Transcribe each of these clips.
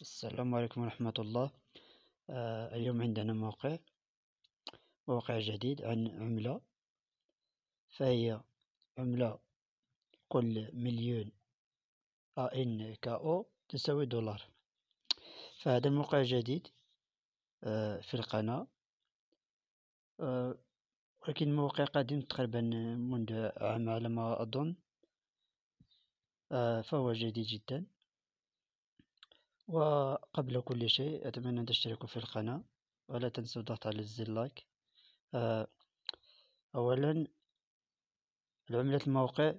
السلام عليكم ورحمة الله آه اليوم عندنا موقع موقع جديد عن عملة فهي عملة كل مليون ان كاو تساوي دولار فهذا الموقع جديد آه في القناة آه ولكن موقع قديم تقريبا منذ عام على ما أظن آه، فهو جديد جدا وقبل كل شيء أتمنى أن تشتركوا في القناة ولا تنسوا الضغط على زر لايك آه، أولا عملة الموقع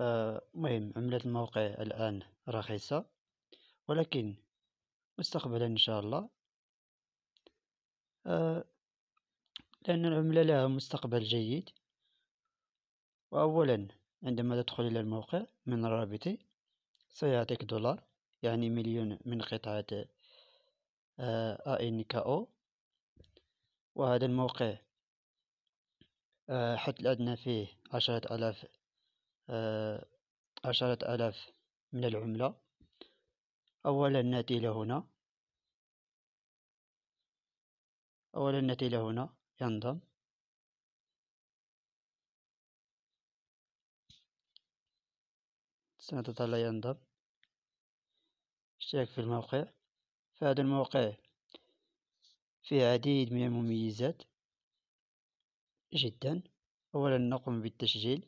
آه، مهم عملة الموقع الآن رخيصة ولكن مستقبلا إن شاء الله آه، لأن العملة لها مستقبل جيد وأولا عندما تدخل إلى الموقع من رابطي سيعطيك دولار يعني مليون من قطعة ANKO آه، آه، وهذا الموقع آه، حد الأدنى فيه عشرة آلاف عشرة آلاف من العملة أولا نأتي إلى هنا أولا نأتي إلى هنا ينضم سنتظل ينضم الاشتراك في الموقع فهذا الموقع فيه عديد من المميزات جدا أولا نقوم بالتسجيل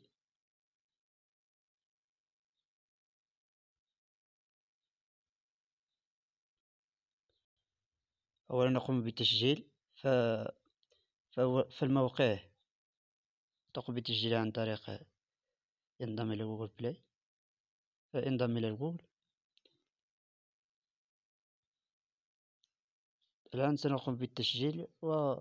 أولا نقوم بالتسجيل ف... فالموقع تقوم بالتسجيل عن طريق ينضم إلى جوجل بلاي فانضم إلى جوجل الآن سنقوم بالتسجيل و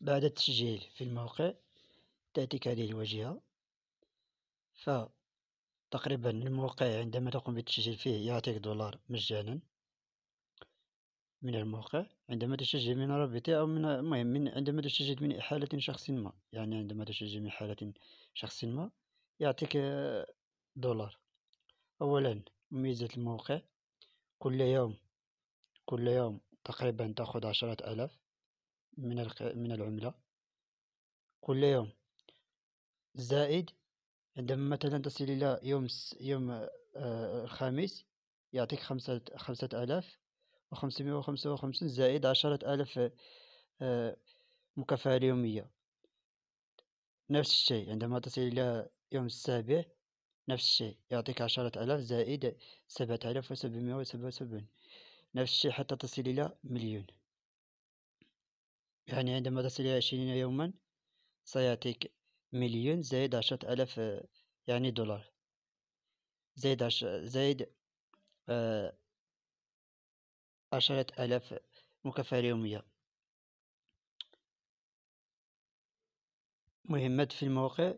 بعد التسجيل في الموقع تأتيك هذه الواجهة فتقريبا الموقع عندما تقوم بالتسجيل فيه يعطيك دولار مجانا من الموقع عندما تسجل من رابطي أو من المهم من عندما تسجل من حالة شخص ما يعني عندما تسجل من حالة شخص ما يعطيك دولار أولا ميزة الموقع كل يوم كل يوم تقريبا تأخذ عشرة آلاف من من العملة كل يوم زائد عندما مثلا تصل إلى يوم يوم آه، الخامس يعطيك خمسة خمسة آلاف وخمسمائة وخمسة وخمسين زائد عشرة آلاف آه، مكافأة يومية نفس الشيء عندما تصل إلى يوم السابع نفس الشيء يعطيك عشرة آلاف زائد سبعة آلاف وسبعمائة وسبعة وسبعون نفس الشيء حتى تصل إلى مليون يعني عندما تصل إلى عشرين يوما سيعطيك مليون زائد عشرة آلاف يعني دولار زائد عش... زائد آه، عشرة آلاف مكافأة يومية مهمات في الموقع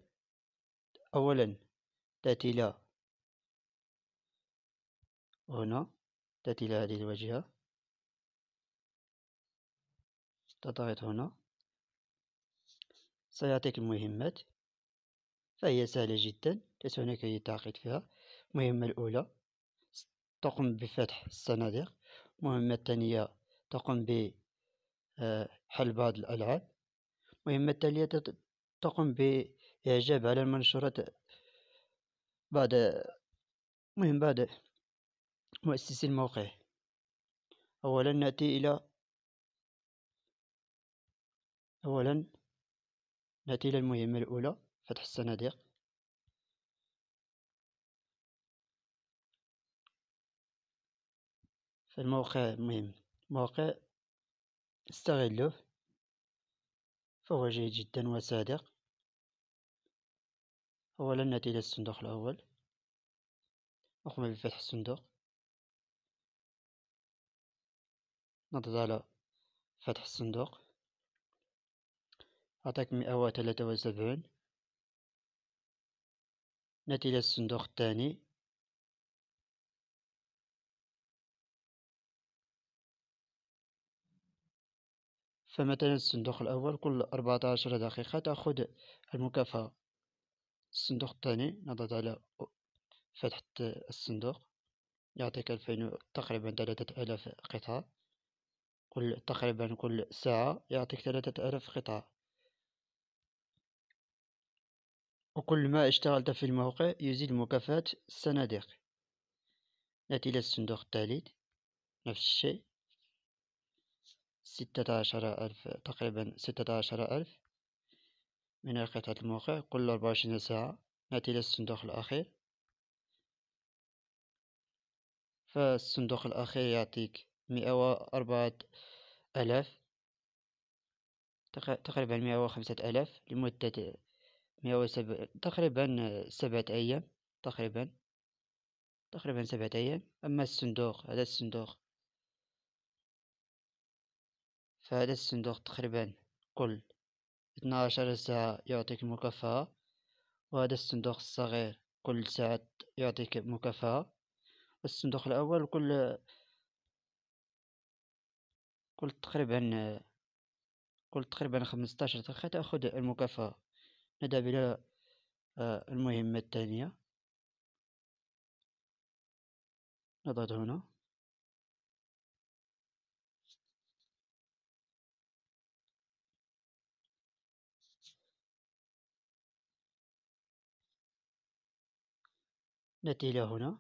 أولا تأتي هنا تأتي إلى هذه الواجهة تضغط هنا سيعطيك المهمات فهي سهلة جدا ليس هناك أي تعقيد فيها المهمة الأولى تقوم بفتح الصناديق المهمة الثانية تقوم بحل آه، بعض الألعاب المهمة التالية تقوم بإعجاب على المنشورات بعد مهم بعد مؤسس الموقع أولا نأتي إلى أولا نأتي إلى المهمة الأولى فتح الصناديق فالموقع مهم موقع استغله فهو جيد جدا وصادق أولا نأتي للصندوق الصندوق الأول أقوم بفتح الصندوق نضغط على فتح الصندوق أعطاك مئة وثلاثة وسبعون نأتي للصندوق الصندوق الثاني فمثلا الصندوق الأول كل أربعة عشر دقيقة تأخذ المكافأة الصندوق الثاني نضغط على فتحة الصندوق يعطيك ألفين تقريبا ثلاثة آلاف قطعة كل تقريبا كل ساعة يعطيك ثلاثة آلاف قطعة وكل ما اشتغلت في الموقع يزيد مكافأة الصناديق نأتي إلى الصندوق الثالث نفس الشيء ستة عشر ألف تقريبا ستة عشر ألف من قطعة الموقع كل 24 وعشرين ساعة ناتي إلى الصندوق الأخير فالصندوق الأخير يعطيك مئة وأربعة ألاف تقريبا مئة وخمسة ألاف لمدة مئة وسبع تقريبا سبعة أيام تقريبا تقريبا سبعة أيام أما الصندوق هذا الصندوق فهذا الصندوق تقريبا كل 12 ساعة يعطيك مكافأة وهذا الصندوق الصغير كل ساعة يعطيك مكافأة الصندوق الأول كل كل تقريبا كل تقريبا خمسطاشر دقيقة تأخذ المكافأة نذهب إلى آه، المهمة الثانية نضغط هنا نأتي إلى هنا.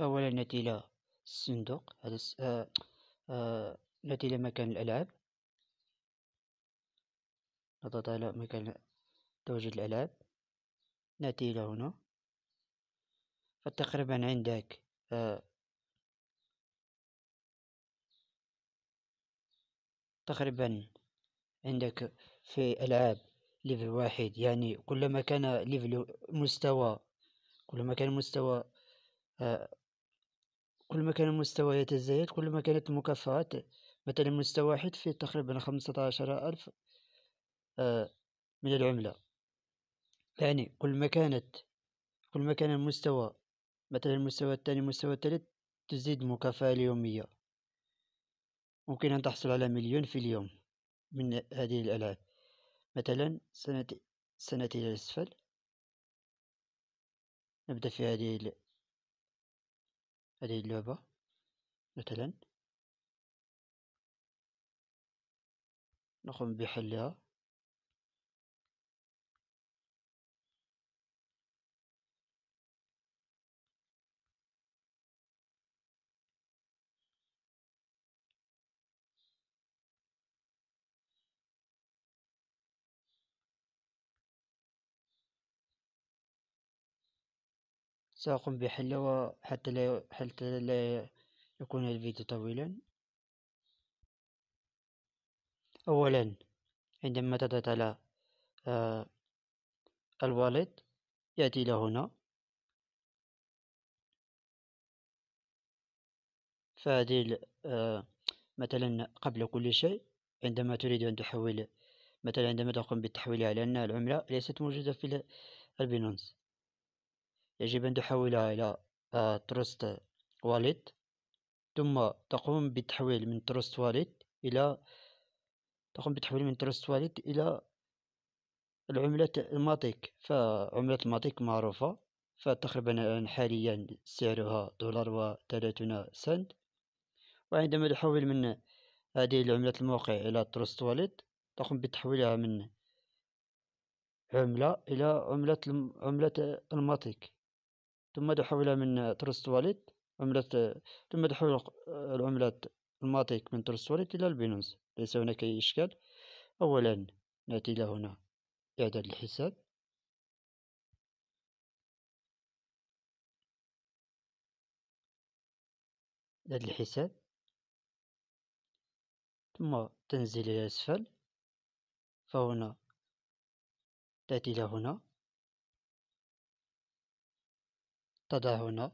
أولا نأتي إلى الصندوق هذا س... آه... آه... نأتي إلى مكان الألعاب نضغط على مكان توجد الألعاب نأتي إلى هنا فتقريبا عندك آه... تقريبا عندك في ألعاب ليفل واحد يعني كلما كان ليفل مستوى كلما كان مستوى آه، كلما كان المستوى يتزايد كلما كانت المكافآت مثلا مستوى واحد فيه تقريبا خمسة عشر ألف آه، من العملة يعني كلما كانت كلما كان المستوى مثلا المستوى الثاني المستوى الثالث تزيد المكافأة اليومية ممكن أن تحصل على مليون في اليوم من هذه الألعاب مثلا سنة إلى الأسفل نبدأ في هذه هذه اللعبة مثلا نقوم بحلها سأقوم بحله حتى لا حتى لا يكون الفيديو طويلا أولا عندما تضغط على آه الوالد يأتي إلى هنا فهذه آه، مثلا قبل كل شيء عندما تريد أن تحول مثلا عندما تقوم بالتحويل على أن العملة ليست موجودة في البينونس يجب أن تحولها إلى تروست آه، واليت ثم تقوم بتحويل من تروست واليت إلى تقوم بتحويل من تروست واليت إلى العملة الماتيك فعملة الماتيك معروفة فتقريبا حاليا سعرها دولار وثلاثون سنت وعندما تحول من هذه العملة الموقع إلى تروست واليت تقوم بتحويلها من عملة إلى عملة عملة الماتيك ثم تحول من ترست واليت عملة ثم تحول العملة الماتيك من ترست واليت إلى البينونس ليس هناك أي إشكال أولا نأتي إلى هنا إعداد الحساب إعداد الحساب ثم تنزل إلى الأسفل فهنا تأتي إلى هنا تضع هنا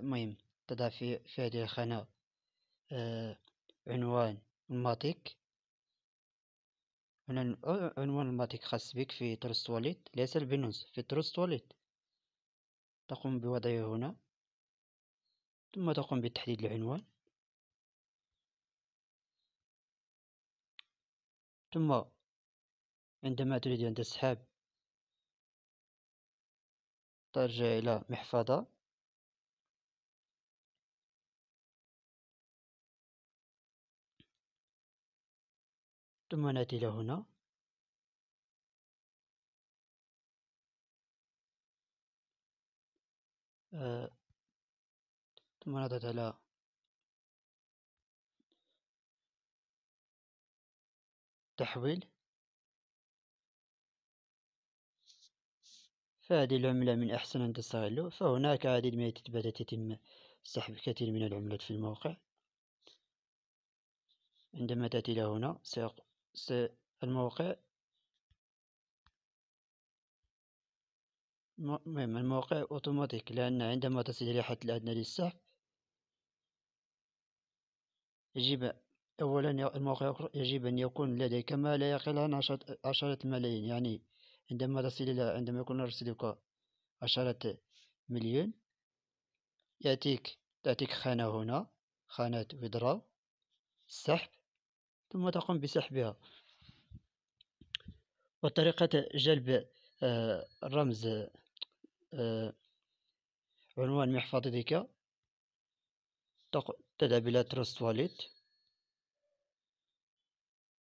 مهم تضع في, في هذه الخانة آه عنوان الماتيك هنا عنوان الماتيك خاص بك في ترست واليت ليس البنوس في ترست واليت تقوم بوضعه هنا ثم تقوم بتحديد العنوان ثم عندما تريد أن تسحب ترجع إلى محفظة ثم نأتي إلى هنا آه. ثم نضغط على تحويل فهذه العملة من الأحسن أن تستغله فهناك عديد من التثبيتات يتم سحب كثير من العملات في الموقع عندما تأتي إلى هنا الموقع المهم الموقع أوتوماتيك لأن عندما تصل إلى الحد الأدنى للسحب يجب أولا الموقع يجب أن يكون لديك ما لا يقل عن عشرة ملايين يعني عندما تصل إلى عندما يكون رصيدك عشرة مليون يأتيك تأتيك خانة هنا خانة ودرا سحب ثم تقوم بسحبها وطريقة جلب آه، رمز آه، عنوان محفظتك تذهب إلى تروست واليت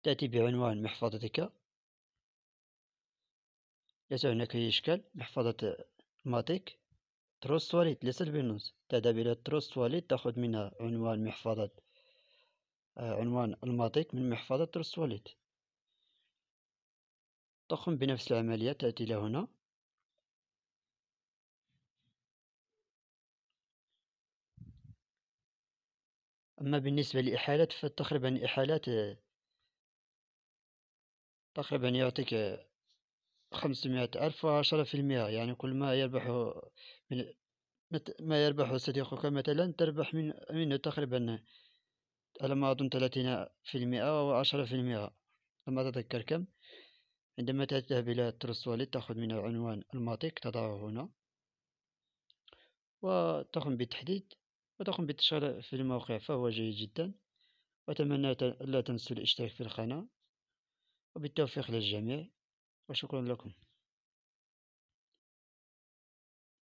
تأتي بعنوان محفظتك ليس هناك أي إشكال محفظة ماتيك تروست واليت ليس البينوس تذهب إلى تروست واليت تأخذ منها عنوان محفظة آه، عنوان الماتيك من محفظة تروست واليت تقوم بنفس العملية تأتي إلى هنا أما بالنسبة للإحالات فتقريبا إحالات آه، تقريبا يعطيك خمسمائة ألف عشرة في المئة يعني كل ما يربح من ما يربح صديقك مثلا تربح من منه تقريبا على ما أظن ثلاثين في المئة أو عشرة في المئة لما أتذكر كم عندما تذهب إلى ترس والد تأخذ من العنوان الماتيك تضعه هنا وتقوم بالتحديد وتقوم بالتشغيل في الموقع فهو جيد جدا وأتمنى لا تنسوا الاشتراك في القناة وبالتوفيق للجميع Muchas gracias a